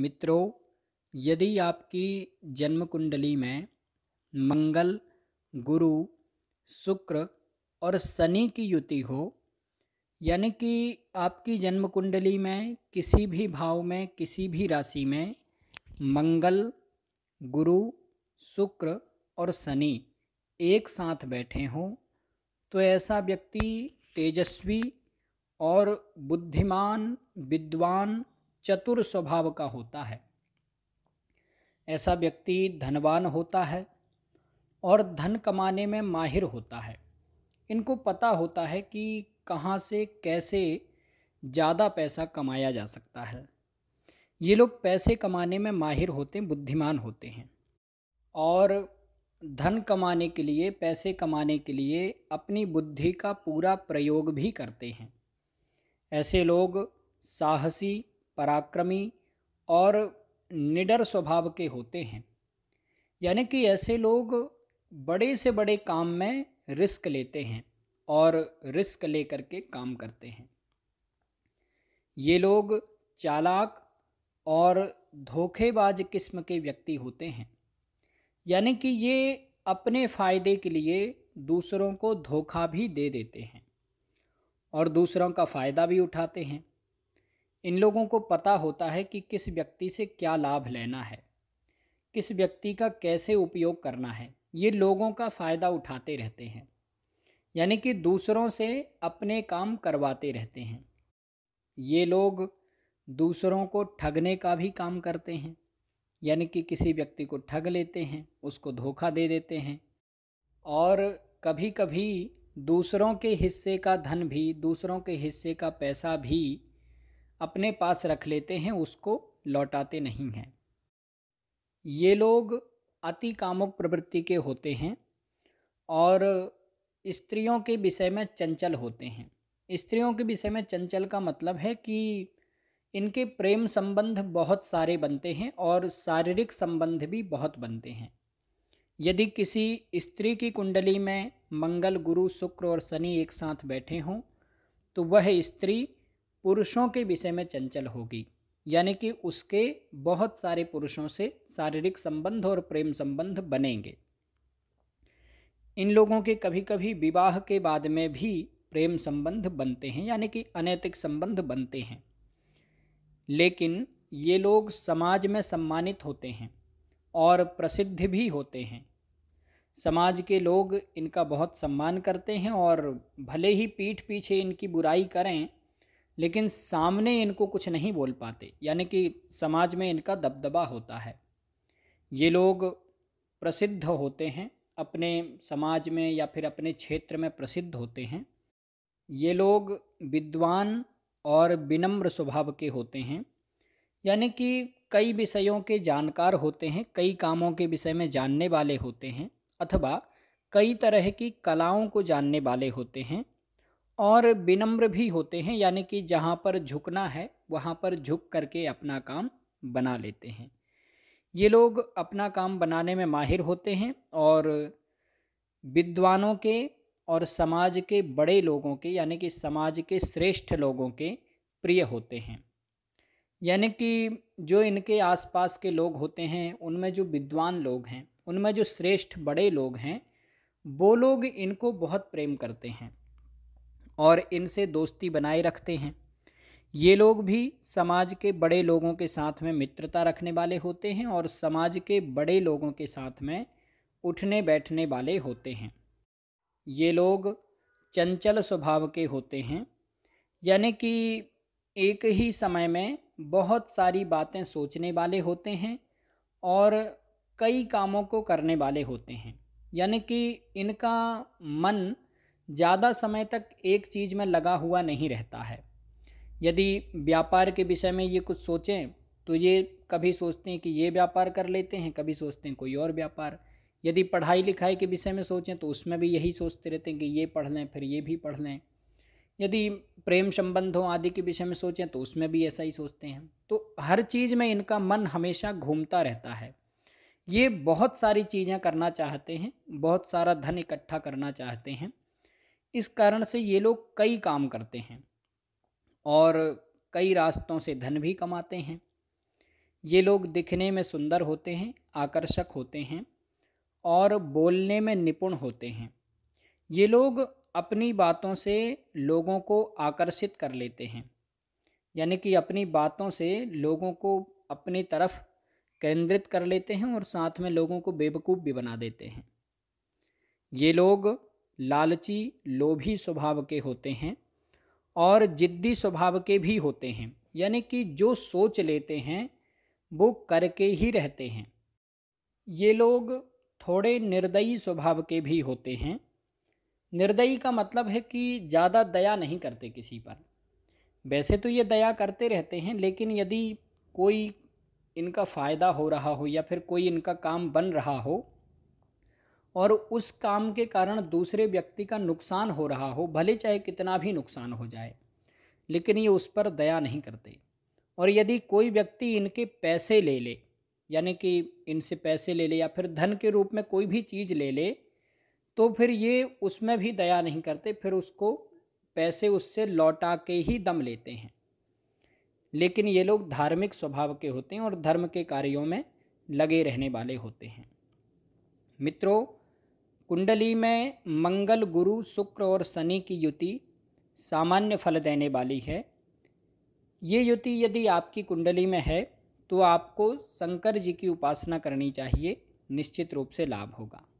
मित्रों यदि आपकी जन्म कुंडली में मंगल गुरु शुक्र और शनि की युति हो यानी कि आपकी जन्म कुंडली में किसी भी भाव में किसी भी राशि में मंगल गुरु शुक्र और शनि एक साथ बैठे हों तो ऐसा व्यक्ति तेजस्वी और बुद्धिमान विद्वान चतुर स्वभाव का होता है ऐसा व्यक्ति धनवान होता है और धन कमाने में माहिर होता है इनको पता होता है कि कहाँ से कैसे ज़्यादा पैसा कमाया जा सकता है ये लोग पैसे कमाने में माहिर होते हैं बुद्धिमान होते हैं और धन कमाने के लिए पैसे कमाने के लिए अपनी बुद्धि का पूरा प्रयोग भी करते हैं ऐसे लोग साहसी पराक्रमी और निडर स्वभाव के होते हैं यानी कि ऐसे लोग बड़े से बड़े काम में रिस्क लेते हैं और रिस्क ले करके काम करते हैं ये लोग चालाक और धोखेबाज किस्म के व्यक्ति होते हैं यानी कि ये अपने फ़ायदे के लिए दूसरों को धोखा भी दे देते हैं और दूसरों का फ़ायदा भी उठाते हैं इन लोगों को पता होता है कि किस व्यक्ति से क्या लाभ लेना है किस व्यक्ति का कैसे उपयोग करना है ये लोगों का फ़ायदा उठाते रहते हैं यानी कि दूसरों से अपने काम करवाते रहते हैं ये लोग दूसरों को ठगने का भी काम करते हैं यानी कि किसी व्यक्ति को ठग लेते हैं उसको धोखा दे देते हैं और कभी कभी दूसरों के हिस्से का धन भी दूसरों के हिस्से का पैसा भी अपने पास रख लेते हैं उसको लौटाते नहीं हैं ये लोग अति कामुक प्रवृत्ति के होते हैं और स्त्रियों के विषय में चंचल होते हैं स्त्रियों के विषय में चंचल का मतलब है कि इनके प्रेम संबंध बहुत सारे बनते हैं और शारीरिक संबंध भी बहुत बनते हैं यदि किसी स्त्री की कुंडली में मंगल गुरु शुक्र और शनि एक साथ बैठे हों तो वह स्त्री पुरुषों के विषय में चंचल होगी यानी कि उसके बहुत सारे पुरुषों से शारीरिक संबंध और प्रेम संबंध बनेंगे इन लोगों के कभी कभी विवाह के बाद में भी प्रेम संबंध बनते हैं यानी कि अनैतिक संबंध बनते हैं लेकिन ये लोग समाज में सम्मानित होते हैं और प्रसिद्ध भी होते हैं समाज के लोग इनका बहुत सम्मान करते हैं और भले ही पीठ पीछे इनकी बुराई करें लेकिन सामने इनको कुछ नहीं बोल पाते यानी कि समाज में इनका दबदबा होता है ये लोग प्रसिद्ध होते हैं अपने समाज में या फिर अपने क्षेत्र में प्रसिद्ध होते हैं ये लोग विद्वान और विनम्र स्वभाव के होते हैं यानी कि कई विषयों के जानकार होते हैं कई कामों के विषय में जानने वाले होते हैं अथवा कई तरह की कलाओं को जानने वाले होते हैं और विनम्र भी होते हैं यानी कि जहाँ पर झुकना है वहाँ पर झुक करके अपना काम बना लेते हैं ये लोग अपना काम बनाने में माहिर होते हैं और विद्वानों के और समाज के बड़े लोगों के यानी कि समाज के श्रेष्ठ लोगों के प्रिय होते हैं यानी कि जो इनके आसपास के लोग होते हैं उनमें जो विद्वान लोग हैं उनमें जो श्रेष्ठ बड़े लोग हैं वो लोग इनको बहुत प्रेम करते हैं और इनसे दोस्ती बनाए रखते हैं ये लोग भी समाज के बड़े लोगों के साथ में मित्रता रखने वाले होते हैं और समाज के बड़े लोगों के साथ में उठने बैठने वाले होते हैं ये लोग चंचल स्वभाव के होते हैं यानी कि एक ही समय में बहुत सारी बातें सोचने वाले होते हैं और कई कामों को करने वाले होते हैं यानी कि इनका मन ज़्यादा समय तक एक चीज़ में लगा हुआ नहीं रहता है यदि व्यापार के विषय में ये कुछ सोचें तो ये कभी सोचते हैं कि ये व्यापार कर लेते हैं कभी सोचते हैं कोई और व्यापार यदि पढ़ाई लिखाई के विषय में सोचें तो उसमें भी यही सोचते रहते हैं कि ये पढ़ लें फिर ये भी पढ़ लें यदि प्रेम संबंधों आदि के विषय में सोचें तो उसमें भी ऐसा ही सोचते हैं तो हर चीज़ में इनका मन हमेशा घूमता रहता है ये बहुत सारी चीज़ें करना चाहते हैं बहुत सारा धन इकट्ठा करना चाहते हैं इस कारण से ये लोग कई काम करते हैं और कई रास्तों से धन भी कमाते हैं ये लोग दिखने में सुंदर होते हैं आकर्षक होते हैं और बोलने में निपुण होते हैं ये लोग अपनी बातों से लोगों को आकर्षित कर लेते हैं यानी कि अपनी बातों से लोगों को अपनी तरफ केंद्रित कर लेते हैं और साथ में लोगों को बेवकूफ़ भी बना देते हैं ये लोग लालची लोभी स्वभाव के होते हैं और जिद्दी स्वभाव के भी होते हैं यानी कि जो सोच लेते हैं वो करके ही रहते हैं ये लोग थोड़े निर्दयी स्वभाव के भी होते हैं निर्दयी का मतलब है कि ज़्यादा दया नहीं करते किसी पर वैसे तो ये दया करते रहते हैं लेकिन यदि कोई इनका फ़ायदा हो रहा हो या फिर कोई इनका काम बन रहा हो और उस काम के कारण दूसरे व्यक्ति का नुकसान हो रहा हो भले चाहे कितना भी नुकसान हो जाए लेकिन ये उस पर दया नहीं करते और यदि कोई व्यक्ति इनके पैसे ले ले यानी कि इनसे पैसे ले ले या फिर धन के रूप में कोई भी चीज़ ले ले तो फिर ये उसमें भी दया नहीं करते फिर उसको पैसे उससे लौटा के ही दम लेते हैं लेकिन ये लोग धार्मिक स्वभाव के होते हैं और धर्म के कार्यों में लगे रहने वाले होते हैं मित्रों कुंडली में मंगल गुरु शुक्र और शनि की युति सामान्य फल देने वाली है ये युति यदि आपकी कुंडली में है तो आपको शंकर जी की उपासना करनी चाहिए निश्चित रूप से लाभ होगा